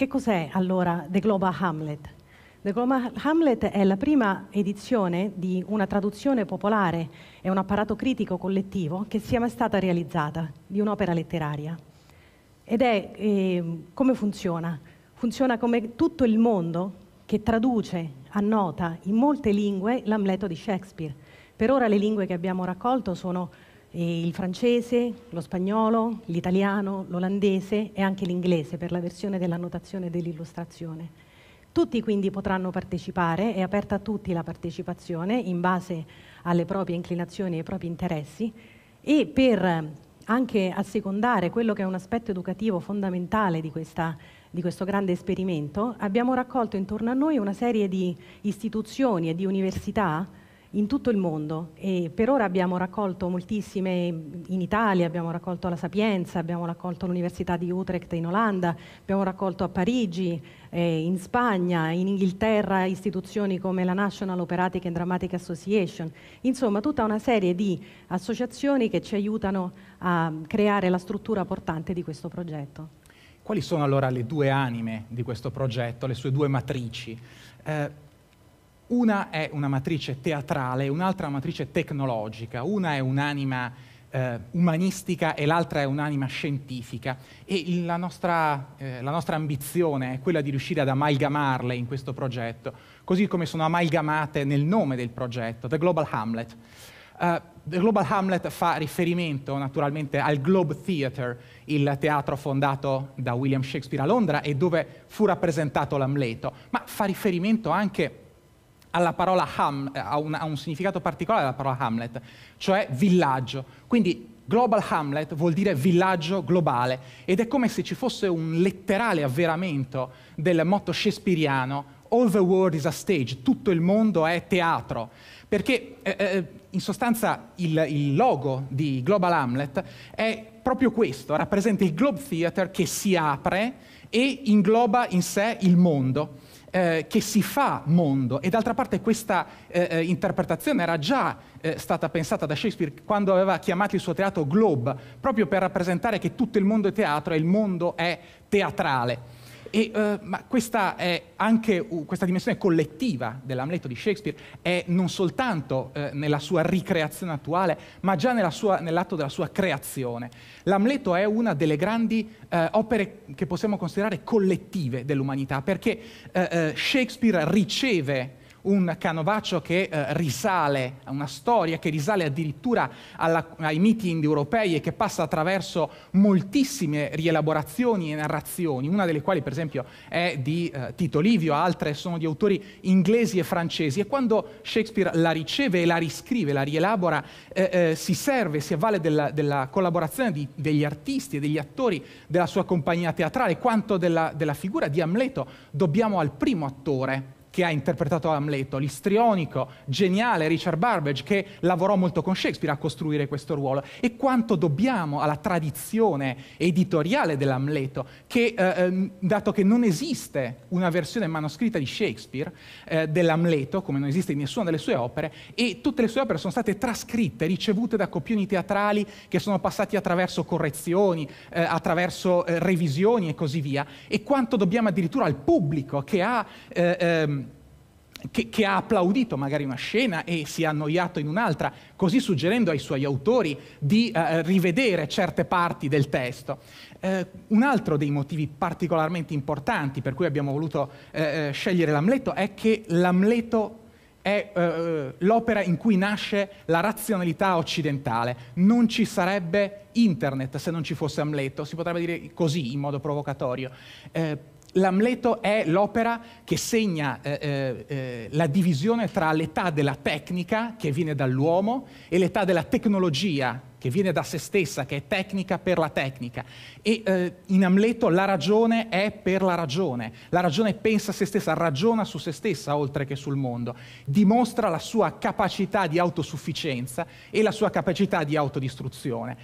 Che cos'è allora The Global Hamlet? The Global Hamlet è la prima edizione di una traduzione popolare e un apparato critico collettivo che sia mai stata realizzata di un'opera letteraria. Ed è eh, come funziona? Funziona come tutto il mondo che traduce, annota in molte lingue l'Amleto di Shakespeare. Per ora le lingue che abbiamo raccolto sono il francese, lo spagnolo, l'italiano, l'olandese e anche l'inglese per la versione dell'annotazione e dell'illustrazione. Tutti quindi potranno partecipare, è aperta a tutti la partecipazione in base alle proprie inclinazioni e ai propri interessi e per eh, anche assecondare quello che è un aspetto educativo fondamentale di, questa, di questo grande esperimento, abbiamo raccolto intorno a noi una serie di istituzioni e di università in tutto il mondo e per ora abbiamo raccolto moltissime in Italia, abbiamo raccolto la Sapienza, abbiamo raccolto l'Università di Utrecht in Olanda, abbiamo raccolto a Parigi, eh, in Spagna, in Inghilterra istituzioni come la National Operatic and Dramatic Association, insomma tutta una serie di associazioni che ci aiutano a creare la struttura portante di questo progetto. Quali sono allora le due anime di questo progetto, le sue due matrici? Eh, una è una matrice teatrale, un'altra una matrice tecnologica, una è un'anima eh, umanistica e l'altra è un'anima scientifica e la nostra, eh, la nostra ambizione è quella di riuscire ad amalgamarle in questo progetto, così come sono amalgamate nel nome del progetto, The Global Hamlet. Uh, The Global Hamlet fa riferimento naturalmente al Globe Theatre, il teatro fondato da William Shakespeare a Londra e dove fu rappresentato l'Amleto, ma fa riferimento anche alla parola ham, eh, a un, a un significato particolare alla parola Hamlet, cioè villaggio. Quindi Global Hamlet vuol dire villaggio globale ed è come se ci fosse un letterale avveramento del motto shakespeariano All the world is a stage, tutto il mondo è teatro, perché eh, eh in sostanza il, il logo di Global Hamlet è proprio questo, rappresenta il Globe Theater che si apre e ingloba in sé il mondo eh, che si fa mondo. E d'altra parte questa eh, eh, interpretazione era già eh, stata pensata da Shakespeare quando aveva chiamato il suo teatro Globe, proprio per rappresentare che tutto il mondo è teatro e il mondo è teatrale. E, eh, ma questa, anche, questa, dimensione collettiva dell'Amleto di Shakespeare è non soltanto eh, nella sua ricreazione attuale, ma già sua, nell'atto della sua creazione. L'Amleto è una delle grandi eh, opere che possiamo considerare collettive dell'umanità, perché eh, eh, Shakespeare riceve un canovaccio che eh, risale a una storia che risale addirittura alla, ai miti indoeuropei e che passa attraverso moltissime rielaborazioni e narrazioni, una delle quali per esempio è di eh, Tito Livio, altre sono di autori inglesi e francesi e quando Shakespeare la riceve e la riscrive, la rielabora, eh, eh si serve, si avvale della, della collaborazione di, degli artisti e degli attori della sua compagnia teatrale, quanto della, della figura di Amleto dobbiamo al primo attore che ha interpretato Amleto, l'istrionico geniale Richard Barbage, che lavorò molto con Shakespeare a costruire questo ruolo e quanto dobbiamo alla tradizione editoriale dell'Amleto che eh, ehm, dato che non esiste una versione manoscritta di Shakespeare eh, dell'Amleto come non esiste in nessuna delle sue opere e tutte le sue opere sono state trascritte, ricevute da copioni teatrali che sono passati attraverso correzioni, eh, attraverso eh, revisioni e così via e quanto dobbiamo addirittura al pubblico che ha eh, ehm, che, che, ha applaudito magari una scena e si è annoiato in un'altra, così suggerendo ai suoi autori di eh, rivedere certe parti del testo. Eh, un altro dei motivi particolarmente importanti per cui abbiamo voluto eh, eh scegliere l'Amleto è che l'Amleto è eh, eh, l'opera in cui nasce la razionalità occidentale. Non ci sarebbe internet se non ci fosse Amleto, si potrebbe dire così in modo provocatorio L'Amleto è l'opera che segna eh, eh, eh, la divisione tra l'età della tecnica, che viene dall'uomo, e l'età della tecnologia, che viene da se stessa, che è tecnica per la tecnica. E eh, in Amleto la ragione è per la ragione. La ragione pensa a se stessa, ragiona su se stessa oltre che sul mondo. Dimostra la sua capacità di autosufficienza e la sua capacità di autodistruzione.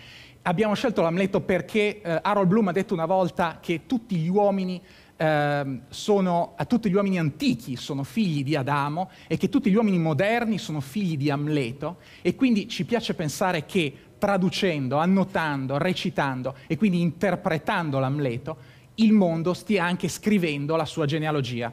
Abbiamo scelto l'Amleto perché eh, Harold Bloom ha detto una volta che tutti gli uomini Ehm, sono a tutti gli uomini antichi sono figli di Adamo e che tutti gli uomini moderni sono figli di Amleto e quindi ci piace pensare che traducendo, annotando, recitando e quindi interpretando l'Amleto, il mondo stia anche scrivendo la sua genealogia.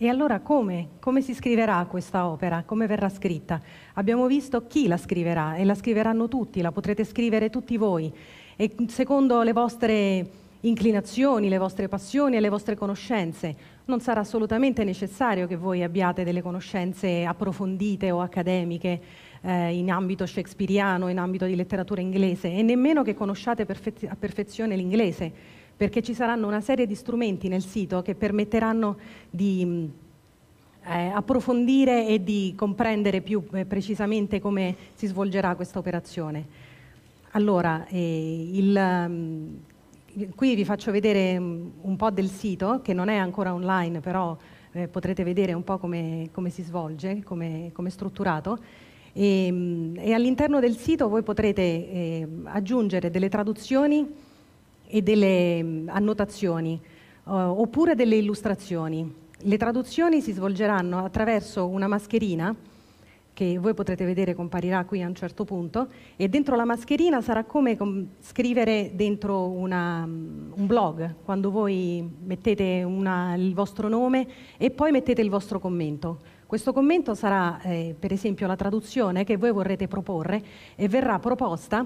E allora come? Come si scriverà questa opera? Come verrà scritta? Abbiamo visto chi la scriverà e la scriveranno tutti, la potrete scrivere tutti voi e secondo le vostre inclinazioni, le vostre passioni e le vostre conoscenze. Non sarà assolutamente necessario che voi abbiate delle conoscenze approfondite o accademiche eh, in ambito shakespeariano, in ambito di letteratura inglese e nemmeno che conosciate perfez- a perfezione l'inglese, perché ci saranno una serie di strumenti nel sito che permetteranno di mm, eh, approfondire e di comprendere più eh, precisamente come si svolgerà questa operazione. Allora, eh, il, mm, qui vi faccio vedere mm, un po' del sito, che non è ancora online, però eh, potrete vedere un po' come, come si svolge, come, come è strutturato. E, mm, e all'interno del sito voi potrete eh, aggiungere delle traduzioni e delle mm, annotazioni eh, oppure delle illustrazioni. Le traduzioni si svolgeranno attraverso una mascherina che voi potrete vedere comparirà qui a un certo punto, e dentro la mascherina sarà come scrivere dentro una, un blog, quando voi mettete una, il vostro nome e poi mettete il vostro commento. Questo commento sarà eh, per esempio la traduzione che voi vorrete proporre e verrà proposta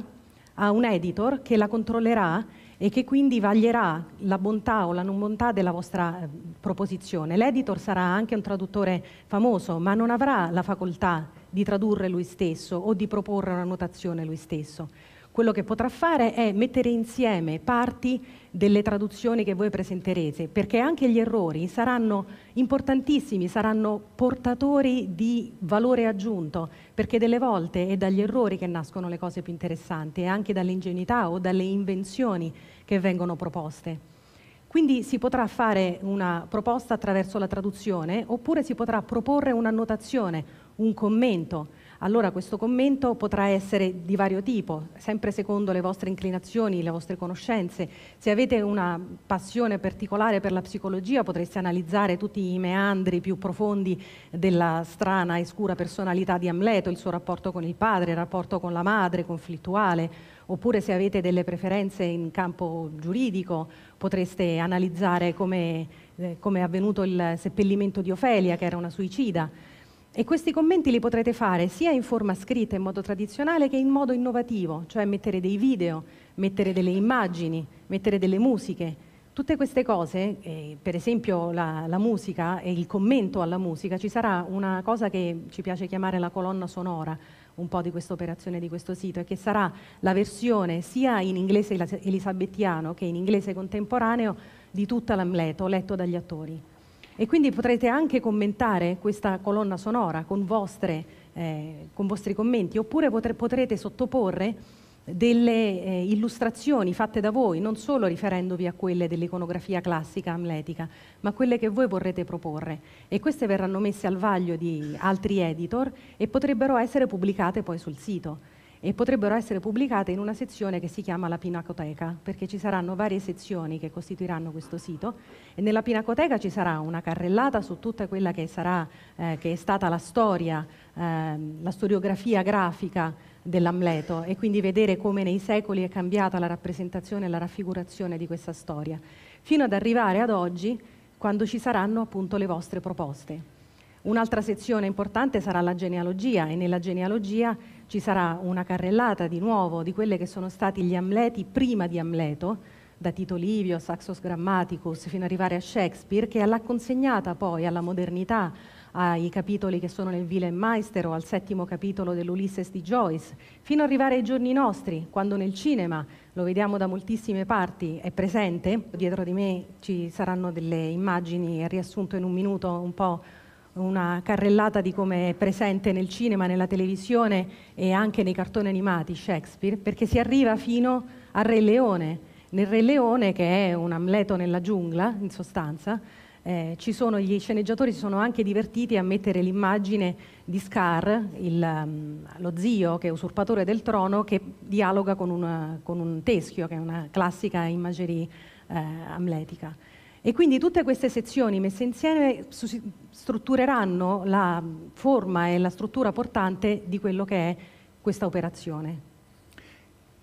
a un editor che la controllerà e che quindi vaglierà la bontà o la non bontà della vostra eh, proposizione. L'editor sarà anche un traduttore famoso, ma non avrà la facoltà di tradurre lui stesso o di proporre una notazione lui stesso. Quello che potrà fare è mettere insieme parti delle traduzioni che voi presenterete, perché anche gli errori saranno importantissimi, saranno portatori di valore aggiunto, perché delle volte è dagli errori che nascono le cose più interessanti e anche dall'ingenuità o dalle invenzioni che vengono proposte. Quindi si potrà fare una proposta attraverso la traduzione oppure si potrà proporre un'annotazione, un commento. Allora questo commento potrà essere di vario tipo, sempre secondo le vostre inclinazioni, le vostre conoscenze. Se avete una passione particolare per la psicologia potreste analizzare tutti i meandri più profondi della strana e scura personalità di Amleto, il suo rapporto con il padre, il rapporto con la madre, conflittuale, oppure se avete delle preferenze in campo giuridico potreste analizzare come, eh, come è avvenuto il seppellimento di Ofelia, che era una suicida. E questi commenti li potrete fare sia in forma scritta in modo tradizionale che in modo innovativo, cioè mettere dei video, mettere delle immagini, mettere delle musiche. Tutte queste cose, eh, per esempio la, la musica e il commento alla musica, ci sarà una cosa che ci piace chiamare la colonna sonora, un po' di questa operazione di questo sito e che sarà la versione sia in inglese elisabettiano che in inglese contemporaneo di tutta l'Amleto letto dagli attori. E quindi potrete anche commentare questa colonna sonora con, vostre, eh, con vostri commenti, oppure potre, potrete sottoporre delle eh, illustrazioni fatte da voi, non solo riferendovi a quelle dell'iconografia classica amletica, ma quelle che voi vorrete proporre. E queste verranno messe al vaglio di altri editor e potrebbero essere pubblicate poi sul sito e potrebbero essere pubblicate in una sezione che si chiama la Pinacoteca, perché ci saranno varie sezioni che costituiranno questo sito e nella Pinacoteca ci sarà una carrellata su tutta quella che, sarà, eh, che è stata la storia, eh, la storiografia grafica dell'Amleto e quindi vedere come nei secoli è cambiata la rappresentazione e la raffigurazione di questa storia, fino ad arrivare ad oggi quando ci saranno appunto le vostre proposte. Un'altra sezione importante sarà la genealogia e nella genealogia ci sarà una carrellata di nuovo di quelle che sono stati gli Amleti prima di Amleto, da Tito Livio a Saxos Grammaticus fino ad arrivare a Shakespeare, che l'ha consegnata poi alla modernità, ai capitoli che sono nel Vile Meister o al settimo capitolo dell'Ulysses di Joyce, fino ad arrivare ai giorni nostri, quando nel cinema, lo vediamo da moltissime parti, è presente. Dietro di me ci saranno delle immagini, riassunto in un minuto un po' una carrellata di come è presente nel cinema, nella televisione e anche nei cartoni animati Shakespeare, perché si arriva fino al Re Leone. Nel Re Leone, che è un Amleto nella giungla, in sostanza, eh, sono, gli sceneggiatori si sono anche divertiti a mettere l'immagine di Scar, il, um, lo zio che è usurpatore del trono, che dialoga con, una, con un teschio, che è una classica imagerie eh, amletica. E quindi tutte queste sezioni messe insieme struttureranno la forma e la struttura portante di quello che è questa operazione.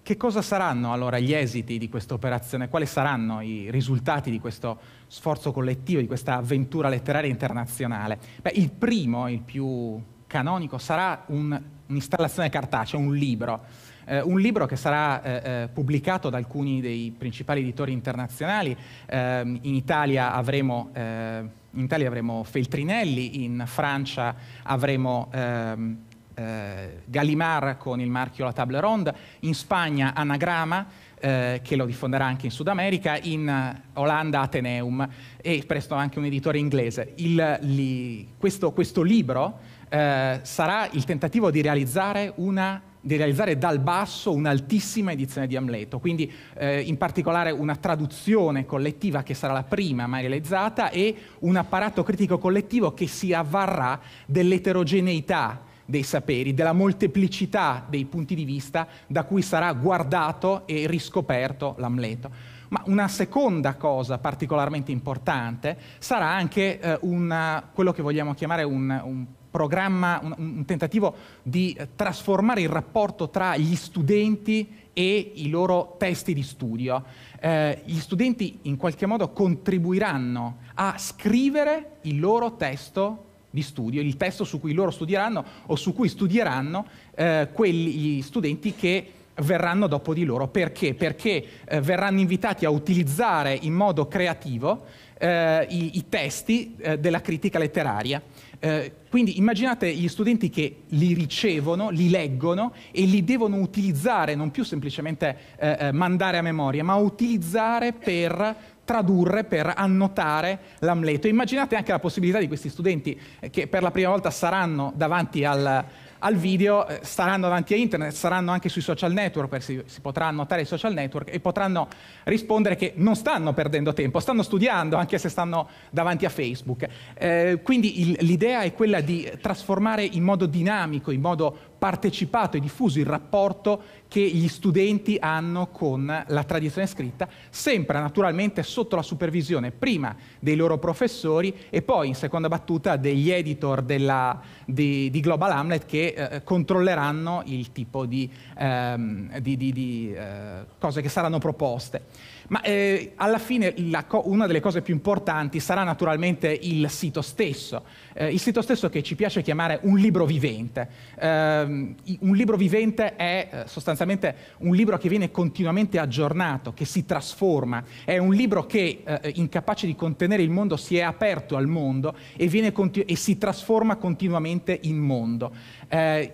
Che cosa saranno allora gli esiti di questa operazione? Quali saranno i risultati di questo sforzo collettivo, di questa avventura letteraria internazionale? Beh, il primo, il più canonico, sarà un, un'installazione cartacea, un libro eh, un libro che sarà eh, eh, pubblicato da alcuni dei principali editori internazionali. Ehm, in Italia avremo... Eh, in Italia avremo Feltrinelli, in Francia avremo ehm, eh, Gallimard con il marchio La Table Ronde, in Spagna Anagrama, eh, che lo diffonderà anche in Sud America, in Olanda Ateneum e presto anche un editore inglese. Il, li, questo, questo, libro eh, sarà il tentativo di realizzare una di realizzare dal basso un'altissima edizione di Amleto, quindi eh, in particolare una traduzione collettiva che sarà la prima mai realizzata e un apparato critico collettivo che si avvarrà dell'eterogeneità dei saperi, della molteplicità dei punti di vista da cui sarà guardato e riscoperto l'Amleto. Ma una seconda cosa particolarmente importante sarà anche eh, una, quello che vogliamo chiamare un, un programma, un, un tentativo di eh, trasformare il rapporto tra gli studenti e i loro testi di studio. Eh, gli studenti in qualche modo contribuiranno a scrivere il loro testo di studio, il testo su cui loro studieranno o su cui studieranno eh, quegli studenti che verranno dopo di loro. Perché? Perché eh, verranno invitati a utilizzare in modo creativo eh, i, i, testi eh, della critica letteraria. Eh, quindi immaginate gli studenti che li ricevono, li leggono e li devono utilizzare, non più semplicemente eh, eh, mandare a memoria, ma utilizzare per tradurre, per annotare l'Amleto. Immaginate anche la possibilità di questi studenti eh, che per la prima volta saranno davanti al, al video eh, staranno davanti a internet, saranno anche sui social network, perché si, potrà annotare i social network e potranno rispondere che non stanno perdendo tempo, stanno studiando anche se stanno davanti a Facebook. Eh, quindi il, l'idea è quella di trasformare in modo dinamico, in modo partecipato e diffuso il rapporto che gli studenti hanno con la tradizione scritta, sempre naturalmente sotto la supervisione prima dei loro professori e poi in seconda battuta degli editor della, di, di, Global Hamlet che eh, controlleranno il tipo di, ehm, di, di eh, cose che saranno proposte. Ma eh, alla fine co- una delle cose più importanti sarà naturalmente il sito stesso, eh, il sito stesso che ci piace chiamare un libro vivente. Eh, un libro vivente è eh, sostanzialmente un libro che viene continuamente aggiornato, che si trasforma, è un libro che eh, incapace di contenere il mondo si è aperto al mondo e, continu- e si trasforma continuamente in mondo. Eh,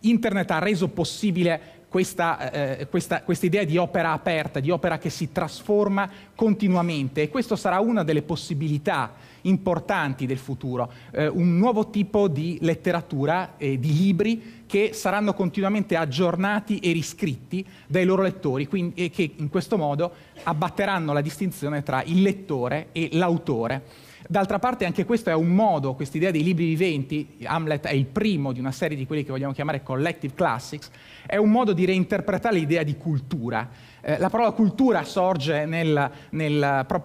internet ha reso possibile questa, eh, questa idea di opera aperta, di opera che si trasforma continuamente e questa sarà una delle possibilità importanti del futuro, eh, un nuovo tipo di letteratura e eh, di libri che saranno continuamente aggiornati e riscritti dai loro lettori quindi, e che in questo modo abbatteranno la distinzione tra il lettore e l'autore. D'altra parte anche questo è un modo, quest'idea dei libri viventi, Hamlet è il primo di una serie di quelli che vogliamo chiamare collective classics, è un modo di reinterpretare l'idea di cultura. Eh, la parola cultura sorge nel, nel,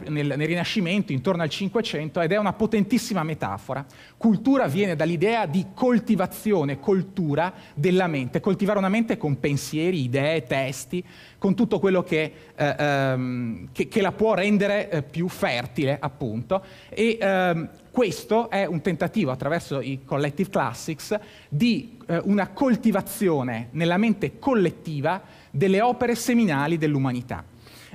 nel, nel Rinascimento, intorno al Cinquecento, ed è una potentissima metafora. Cultura viene dall'idea di coltivazione, coltura della mente, coltivare una mente con pensieri, idee, testi, con tutto quello che, eh, ehm, che, che la può rendere eh, più fertile, appunto. E ehm, questo è un tentativo, attraverso i collective classics, di eh, una coltivazione nella mente collettiva delle opere seminali dell'umanità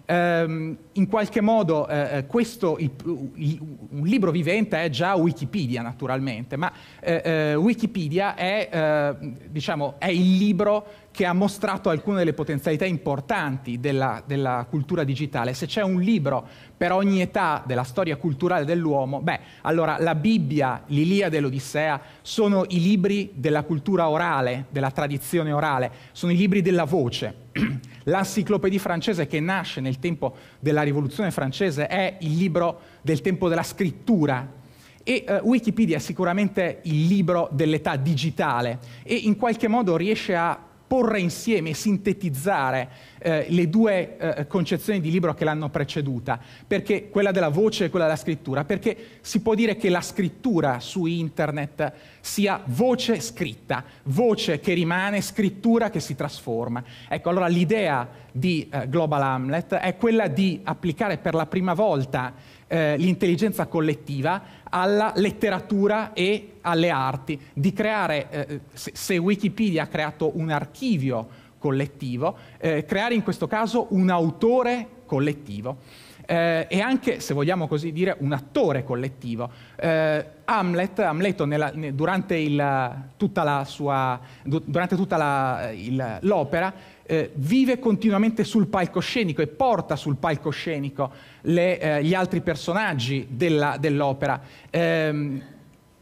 ehm, in qualche modo eh, eh questo, il, il, un libro vivente è già Wikipedia naturalmente, ma eh, eh, Wikipedia è, eh, diciamo, è, il libro che ha mostrato alcune delle potenzialità importanti della, della, cultura digitale. Se c'è un libro per ogni età della storia culturale dell'uomo, beh, allora la Bibbia, l'Iliade e l'Odissea sono i libri della cultura orale, della tradizione orale, sono i libri della voce. L'Encyclopédie francese che nasce nel tempo della Rivoluzione francese è il libro del tempo della scrittura, e eh, Wikipedia è sicuramente il libro dell'età digitale e in qualche modo riesce a porre insieme, sintetizzare eh, le due eh, concezioni di libro che l'hanno preceduta, perché quella della voce e quella della scrittura, perché si può dire che la scrittura su internet sia voce scritta, voce che rimane, scrittura che si trasforma. Ecco, allora l'idea di eh, Global Hamlet è quella di applicare per la prima volta eh, l'intelligenza collettiva alla letteratura e alle arti, di creare, eh, se Wikipedia ha creato un archivio collettivo, eh, creare in questo caso un autore collettivo eh, e anche, se vogliamo così dire, un attore collettivo. Eh, Hamlet, Amleto, nella, durante, il, tutta la sua, durante tutta la, il, l'opera, eh, vive continuamente sul palcoscenico e porta sul palcoscenico le, eh, gli altri personaggi della, dell'opera. Ehm,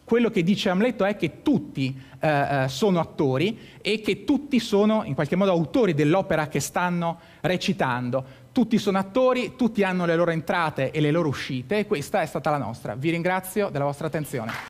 quello che dice Amleto è che tutti eh, eh, sono attori e che tutti sono in qualche modo autori dell'opera che stanno recitando. Tutti sono attori, tutti hanno le loro entrate e le loro uscite e questa è stata la nostra. Vi ringrazio della vostra attenzione.